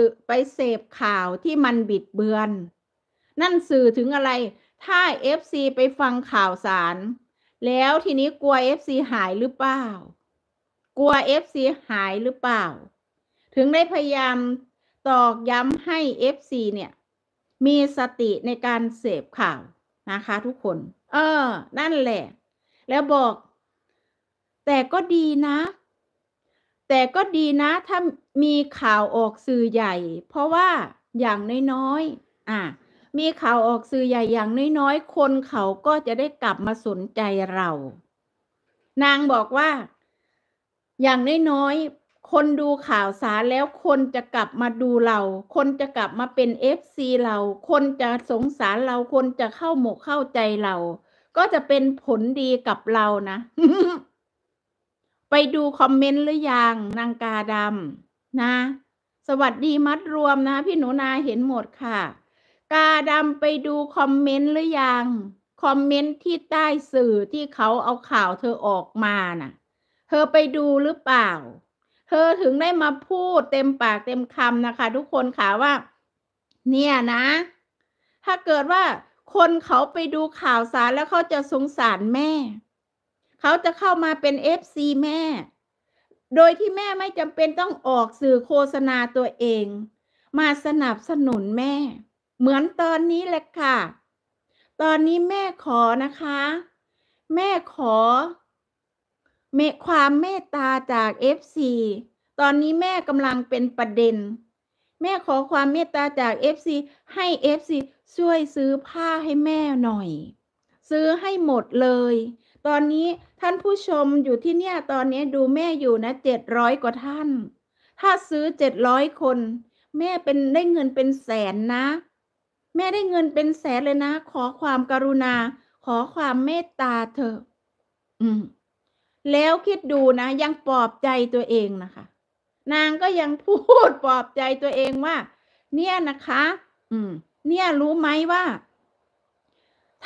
อไป เสพข่าวที่มันบิดเบือน นั่นสื่อถึงอะไร ถ้าเอฟซีไปฟังข่าวสาร แล้วทีนี้กลัวเอฟซีหายหรือเปล่ากลัวเอฟซีหายหรือเปล่า ถึงได้พยายามตอกย้ำให้เอฟซีเนี่ย มีสติในการ เสพข่าวนะคะ ทุกคน เออ นั่นแหละ แล้วบอก แต่ก็ดีนะแต่ก็ดีนะ ถ้ามีข่าวออกสื่อใหญ่ เพราะว่าอย่าง น้อยๆอ่ะมีข่าวออกสื่อใหญ่ อย่าง น้อย ๆ คนเขาก็จะได้กลับมาสนใจเรา นางบอกว่า อย่าง น้อย ๆ คนดูข่าวสารแล้วคนจะกลับมาดูเรา คนจะกลับมาเป็นเอฟซีเรา คนจะสงสารเรา คนจะเข้าหมก เข้าใจเรา ก็จะเป็นผลดีกับเรานะไปดูคอมเมนต์หรืออยังนางกาดำนะ สวัสดีมัดรวมนะ พี่ หนูนาเห็นหมดค่ะ กาดำไปดูคอมเมนต์หรืออยังคอมเมนต์ที่ใต้สื่อที่เขาเอาข่าวเธอออกมาน่ะเธอไปดูหรือเปล่า เธอถึงได้มาพูดเต็มปากเต็มคำนะคะ ทุกคนค่ะว่า เนี่ยนะ ถ้าเกิดว่า คนเขาไปดูข่าวสารแล้วเขาจะสงสารแม่เขาจะเข้ามาเป็น FC แม่ โดยที่แม่ไม่จำเป็นต้องออกสื่อโฆษณาตัวเอง มาสนับสนุนแม่ เหมือนตอนนี้แหละค่ะ ตอนนี้แม่ขอนะคะ แม่ขอเมความเมตตาจาก FC ตอนนี้แม่กำลังเป็นประเด็น แม่ขอความเมตตาจาก FC ให้ FC ช่วยซื้อผ้าให้แม่หน่อย ซื้อให้หมดเลยตอนนี้ท่านผู้ชมอยู่ที่เนี่ยตอน นี้ ดูแม่อยู่ นะเจ็ดร้อยกว่าท่าน ถ้าซื้อเจ็ดร้อยคน แม่เป็นได้เงินเป็นแสนนะ แม่ได้เงินเป็นแสนเลยนะ ขอความกรุณา ขอความเมตตาเธออืม แล้วคิดดูนะ ยังปลอบใจตัวเองนะคะ นางก็ยังพูดปลอบใจตัวเองว่า เนี่ยนะคะ อืม เนี่ยรู้ไหมว่า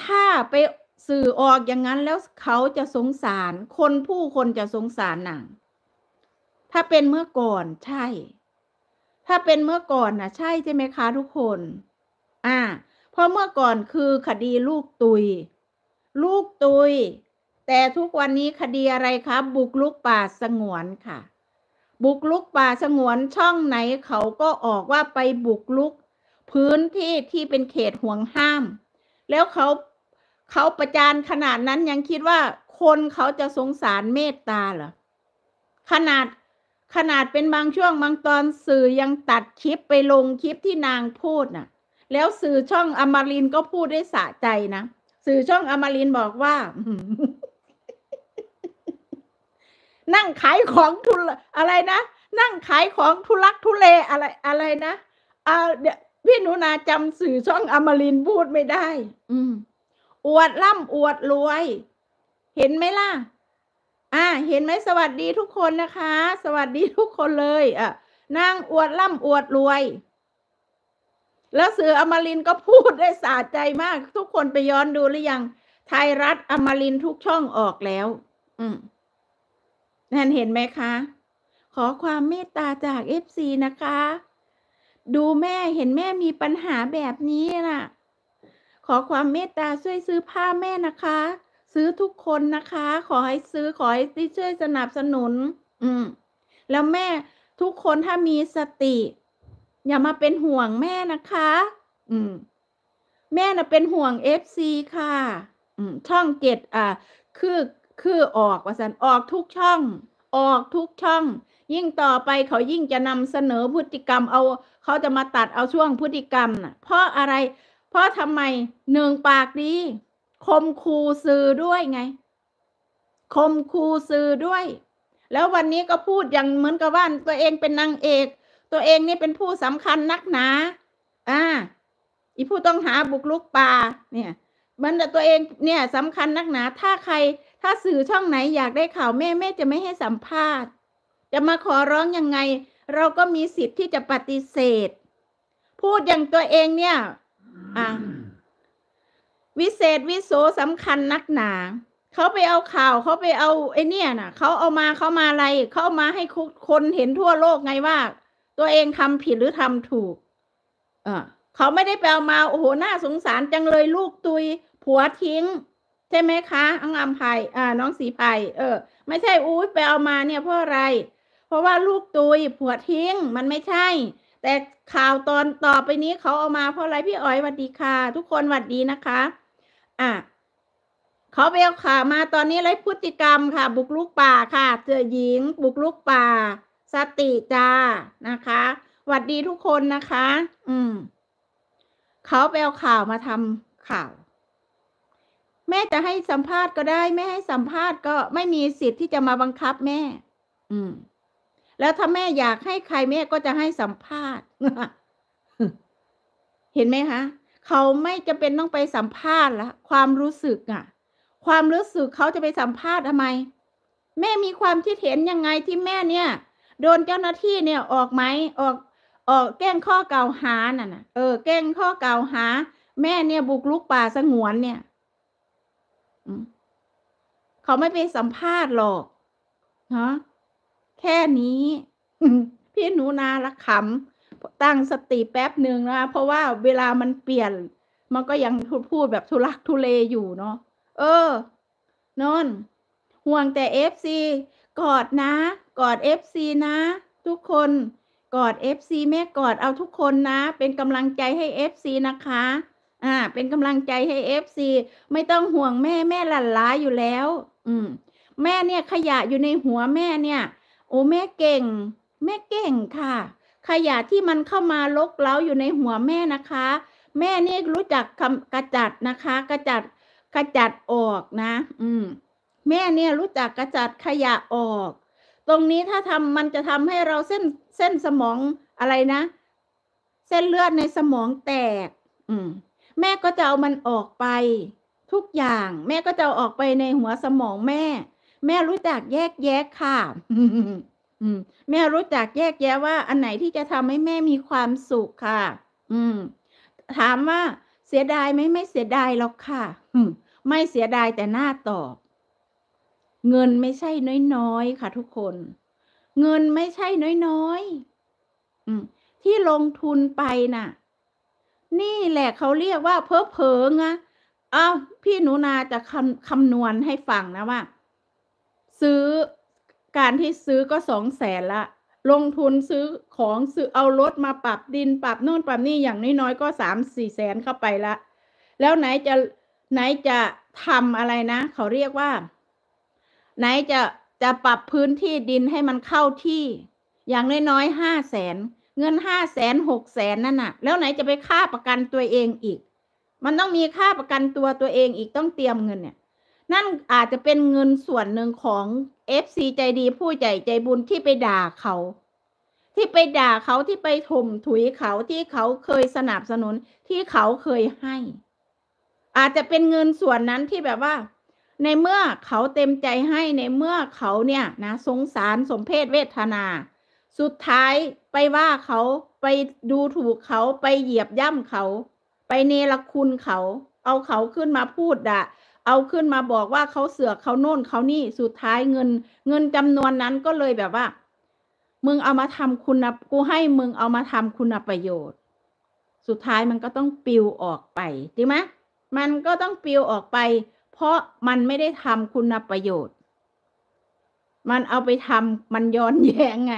ถ้าไปสื่อออกอย่างนั้นแล้วเขาจะสงสาร คนผู้คนจะสงสารนางถ้าเป็นเมื่อก่อนใช่ถ้าเป็นเมื่อก่อนนะใช่ใช่ไหมคะ ทุกคน อ่าเพราะเมื่อก่อนคือคดีลูกตุย ลูกตุย แต่ทุกวันนี้คดีอะไรคะบุกลุกป่าสงวนค่ะ บุกลุกป่าสงวนช่องไหนเขาก็ออกว่าไปบุกลุก พื้นที่ที่เป็นเขตห่วงห้าม แล้วเขาเขาประจานขนาดนั้นยังคิดว่าคนเขาจะสงสารเมตตาเหรอขนาด ขนาดเป็นบางช่วงบางตอนสื่อยังตัดคลิปไปลงคลิปที่นางพูดน่ะ แล้วสื่อช่องอมรินก็พูดได้สะใจนะสื่อช่องอมรินบอกว่านั่งขายของทุลอะไรนะนั่งขายของทุลักทุเลอะไรอะไรนะอ่าเดี๋ยวพี่หนูนาจำสื่อช่องอมรินพูดไม่ได้ อืมอวดร่ำอวดรวย เห็นไหมล่ะอ่า เห็นไหมสวัสดีทุกคนนะคะ สวัสดีทุกคนเลย อ่ะนางอวดร่ำอวดรวยแล้วสื่ออมรินก็พูดได้สะใจมากทุกคนไปย้อนดูหรือยัง ไทยรัฐอมรินทุกช่องออกแล้ว อืมนั่นเห็นไหมคะ ขอความเมตตาจากเอฟซีนะคะ ดูแม่เห็นแม่มีปัญหาแบบนี้น่ะขอความเมตตาช่วยซื้อผ้าแม่นะคะ ซื้อทุกคนนะคะ ขอให้ซื้อขอให้ช่วยสนับสนุน อืมแล้วแม่ทุกคนถ้ามีสติ อย่ามาเป็นห่วงแม่นะคะ อืมแม่น่ะเป็นห่วงเอฟซีค่ะ อืมช่องเจ็ดอ่าคือคือออก ว่าสันออกทุกช่อง ออกทุกช่อง ยิ่งต่อไปเขายิ่งจะนำเสนอพฤติกรรมเอาเขาจะมาตัดเอาช่วงพฤติกรรมนะเพราะอะไรพราะทำไมหนึ่งปาก ดี คมคูสื่อด้วยไง คมคูสื่อด้วย แล้ววันนี้ก็พูดอย่างเหมือนกับว่าตัวเองเป็นนางเอก ตัวเองนี่เป็นผู้สำคัญนักหนา อ่า อีผู้ต้องหาบุกลุกป่าเนี่ย มันตัวเองเนี่ยสำคัญนักหนา ถ้าใครถ้าสื่อช่องไหนอยากได้ข่าว แม่แม่จะไม่ให้สัมภาษณ์ จะมาขอร้องยังไง เราก็มีสิทธิ์ที่จะปฏิเสธ พูดอย่างตัวเองเนี่ย่ะวิเศษวิโสสำคัญนักหนา เขาไปเอาข่าวเขาไปเอาไอเนี่ยน่ะเขาเอามาเขามาอะไรเขามาให้คนเห็นทั่วโลกไงว่า ตัวเองทำผิดหรือทำถูก เออเขาไม่ได้ไปเอามาโอ้โหหน้าสงสารจังเลยลูกตุยผัวทิ้ง ใช่ไหมคะอังอามไพอ่า น้องสีไพเออ ไม่ใช่อู้ไปเอามาเนี่ยเพราะอะไร เพราะว่าลูกตุยผัวทิ้ง มันไม่ใช่แต่ข่าวตอนต่อไปนี้เขาเอามาเพราะอะไรพี่อ๋อยสวัสดีค่ะ ทุกคนสวัสดีนะคะ อ่ะ เขาไปเอาข่าวมาตอนนี้ไรพฤติกรรมค่ะ บุกลุกป่าค่ะเจอหญิง บุกลุกป่าสติจ้านะคะสวัสดีทุกคนนะคะ อืม เขาไปเอาข่าวมาทำข่าวแม่จะให้สัมภาษณ์ก็ได้ ไม่ให้สัมภาษณ์ก็ไม่มีสิทธิ์ที่จะมาบังคับแม่ อืมแล้วถ้าแม่อยากให้ใครแม่ก็จะให้สัมภาษณ์ เห็นไหมคะ เขาไม่จำเป็นต้องไปสัมภาษณ์ละความรู้สึกอะความรู้สึกเขาจะไปสัมภาษณ์ทำไม แม่มีความคิดเห็นยังไงที่แม่เนี่ย โดนเจ้าหน้าที่เนี่ยออกไหมออกออกแกล้งข้อกล่าวหาน่ะนะเออ แกล้งข้อกล่าวหา แม่เนี่ย บุกลุกป่าสงวนเนี่ย เขาไม่ไปสัมภาษณ์หรอก เนาะแค่นี้ พี่หนูนาละขำตั้งสติแป๊บหนึ่งนะเพราะว่าเวลามันเปลี่ยน มันก็ยังพูดแบบทุลักทุเลอยู่เนาะเออนนห่วงแต่เอฟซีกอดนะ กอดเอฟซีนะ ทุกคนกอดเอฟซีแม่กอดเอาทุกคนนะ เป็นกำลังใจให้เอฟซีนะคะ อ่าเป็นกำลังใจให้เอฟซีไม่ต้องห่วงแม่แม่หลั่นล้าอยู่แล้ว อืม แม่เนี่ยขยะอยู่ในหัวแม่เนี่ยโอ้แม่เก่ง แม่เก่งค่ะ ขยะที่มันเข้ามาลกเล้าอยู่ในหัวแม่นะคะ แม่นี่รู้จักคำกระจัดนะคะ กระจัด กระจัดออกนะ อืม แม่เนี่ย รู้จักกระจัดขยะออก ตรงนี้ถ้าทำมันจะทำให้เราเส้นเส้นสมองอะไรนะ เส้นเลือดในสมองแตก อืม แม่ก็จะเอามันออกไป ทุกอย่าง แม่ก็จะออกไปในหัวสมองแม่แม่รู้จักแยกแยะค่ะแม่รู้จักแยกแยะว่าอันไหนที่จะทำให้แม่มีความสุขค่ะ อืม ถามว่าเสียดายไหมไม่เสียดายหรอกค่ะไม่เสียดายแต่หน้าตอบเงินไม่ใช่น้อยๆค่ะ ทุกคน เงินไม่ใช่น้อยๆที่ลงทุนไปนะ่ะ นี่แหละเขาเรียกว่า เพ้อเพิงอะเอาพี่หนูนาจะคำคำนวณให้ฟังนะว่าซื้อการที่ซื้อก็สองแสนละลงทุนซื้อของซื้อเอารถมาปรับดินปรับโน่นปรับนี่ อย่างน้อยๆก็สามสี่แสนเข้าไปละแล้วไหนจะไหนจะทำอะไรนะ เขาเรียกว่า ไหนจะจะปรับพื้นที่ดินให้มันเข้าที่ อย่างน้อยๆห้าแสนเงินห้าแสนหกแสนนั่นน่ะ แล้วไหนจะไปค่าประกันตัวเองอีก มันต้องมีค่าประกันตัวตัวเองอีกต้องเตรียมเงินเนี่ยนั่นอาจจะเป็นเงินส่วนหนึ่งของเอฟซีใจดีผู้ใหญ่ใจบุญที่ไปด่าเขา ที่ไปด่าเขาที่ไปถ่มถุยเขาที่เขาเคยสนับสนุนที่เขาเคยให้ อาจจะเป็นเงินส่วนนั้นที่แบบว่า ในเมื่อเขาเต็มใจให้ในเมื่อเขาเนี่ยนะสงสารสมเพศเวทนา สุดท้ายไปว่าเขาไปดูถูกเขาไปเหยียบย่ำเขา ไปเนรคุณเขา เอาเขาขึ้นมาพูดด่าเอาขึ้นมาบอกว่าเขาเสือกเขาโน่นเขานี่สุดท้ายเงิน เงินจำนวนนั้นก็เลยแบบว่า มึงเอามาทำคุณกูให้มึงเอามาทำคุณประโยชน์ สุดท้ายมันก็ต้องปิวออกไปดีไหมมันก็ต้องปิวออกไป เพราะมันไม่ได้ทำคุณประโยชน์ มันเอาไปทำมันย้อนแย้งไง